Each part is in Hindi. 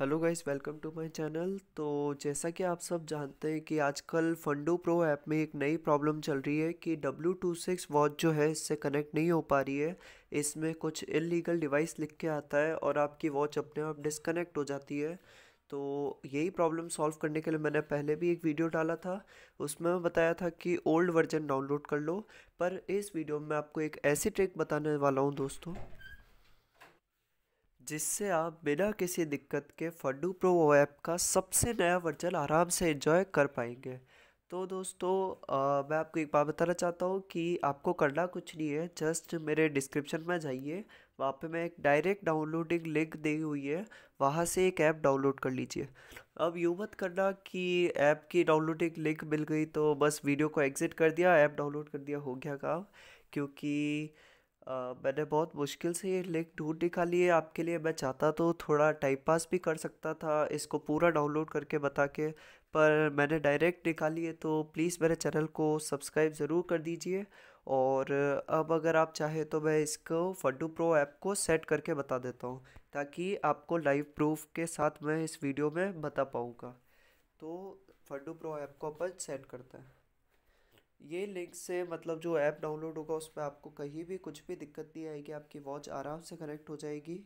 hello guys welcome to my channel तो जैसा कि आप सब जानते हैं कि आजकल फंडो प्रो ऐप में एक नई प्रॉब्लम चल रही है कि डब्ल्यू टू सिक्स वॉच जो है इससे कनेक्ट नहीं हो पा रही है इसमें कुछ इलीगल डिवाइस लिख के आता है और आपकी वॉच अपने आप डिसकनेक्ट हो जाती है तो यही प्रॉब्लम सॉल्व करने के लिए मैंने पहले भी एक वीडियो डाला था उसमें मैं बताया था कि ओल्ड वर्जन डाउनलोड कर लो पर इस वीडियो में आपको एक ऐसी ट्रिक बताने वाला हूँ दोस्तों जिससे आप बिना किसी दिक्कत के फंडू प्रो ऐप का सबसे नया वर्जन आराम से एंजॉय कर पाएंगे तो दोस्तों आ, मैं आपको एक बात बताना चाहता हूँ कि आपको करना कुछ नहीं है जस्ट मेरे डिस्क्रिप्शन में जाइए वहाँ पे मैं एक डायरेक्ट डाउनलोडिंग लिंक दी हुई है वहाँ से एक ऐप डाउनलोड कर लीजिए अब यूँ मत करना कि ऐप की डाउनलोडिंग लिंक मिल गई तो बस वीडियो को एग्ज़िट कर दिया ऐप डाउनलोड कर दिया हो गया काम क्योंकि मैंने बहुत मुश्किल से ये लिंक ढूंढ निकाली है आपके लिए मैं चाहता तो थोड़ा टाइम पास भी कर सकता था इसको पूरा डाउनलोड करके बता के पर मैंने डायरेक्ट निकाली है तो प्लीज़ मेरे चैनल को सब्सक्राइब ज़रूर कर दीजिए और अब अगर आप चाहें तो मैं इसको फडू प्रो ऐप को सेट करके बता देता हूँ ताकि आपको लाइव प्रूफ के साथ मैं इस वीडियो में बता पाऊँगा तो फडू प्रो ऐप को अपन सेट करते हैं ये लिंक से मतलब जो ऐप डाउनलोड होगा उसमें आपको कहीं भी कुछ भी दिक्कत नहीं आएगी आपकी वॉच आराम से कनेक्ट हो जाएगी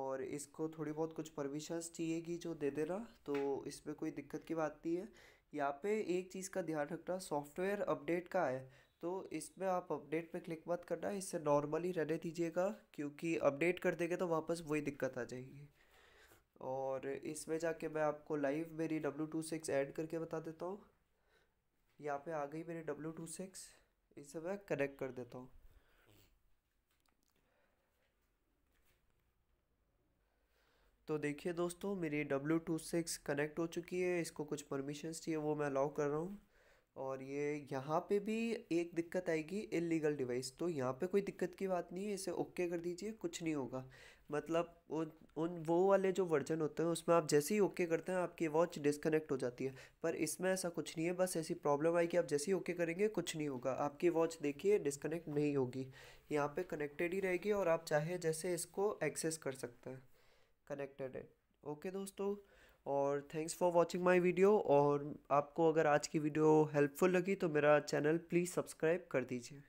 और इसको थोड़ी बहुत कुछ परमिशंस चाहिएगी जो दे देना तो इसमें कोई दिक्कत की बात नहीं है यहाँ पे एक चीज़ का ध्यान रखना सॉफ्टवेयर अपडेट का है तो इसमें आप अपडेट पे क्लिक मत करना इससे नॉर्मली रहने दीजिएगा क्योंकि अपडेट कर देंगे तो वापस वही दिक्कत आ जाएगी और इसमें जाके मैं आपको लाइव मेरी डब्लू टू सिक्स ऐड करके बता देता हूँ यहाँ पे आ गई मेरी डब्ल्यू टू सिक्स इसे मैं कनेक्ट कर देता हूँ तो देखिए दोस्तों मेरी डब्ल्यू टू सिक्स कनेक्ट हो चुकी है इसको कुछ परमिशंस चाहिए वो मैं अलाउ कर रहा हूँ और ये यहाँ पे भी एक दिक्कत आएगी इलीगल डिवाइस तो यहाँ पे कोई दिक्कत की बात नहीं है इसे ओके कर दीजिए कुछ नहीं होगा मतलब उन उन वो वाले जो वर्जन होते हैं उसमें आप जैसे ही ओके करते हैं आपकी वॉच डिस्कनेक्ट हो जाती है पर इसमें ऐसा कुछ नहीं है बस ऐसी प्रॉब्लम आई कि आप जैसे ही ओके करेंगे कुछ नहीं होगा आपकी वॉच देखिए डिस्कनेक्ट नहीं होगी यहाँ पर कनेक्टेड ही रहेगी और आप चाहे जैसे इसको एक्सेस कर सकते हैं कनेक्टेड है ओके दोस्तों और thanks for watching my video और आपको अगर आज की वीडियो हेल्पफुल लगी तो मेरा चैनल प्लीज़ सब्सक्राइब कर दीजिए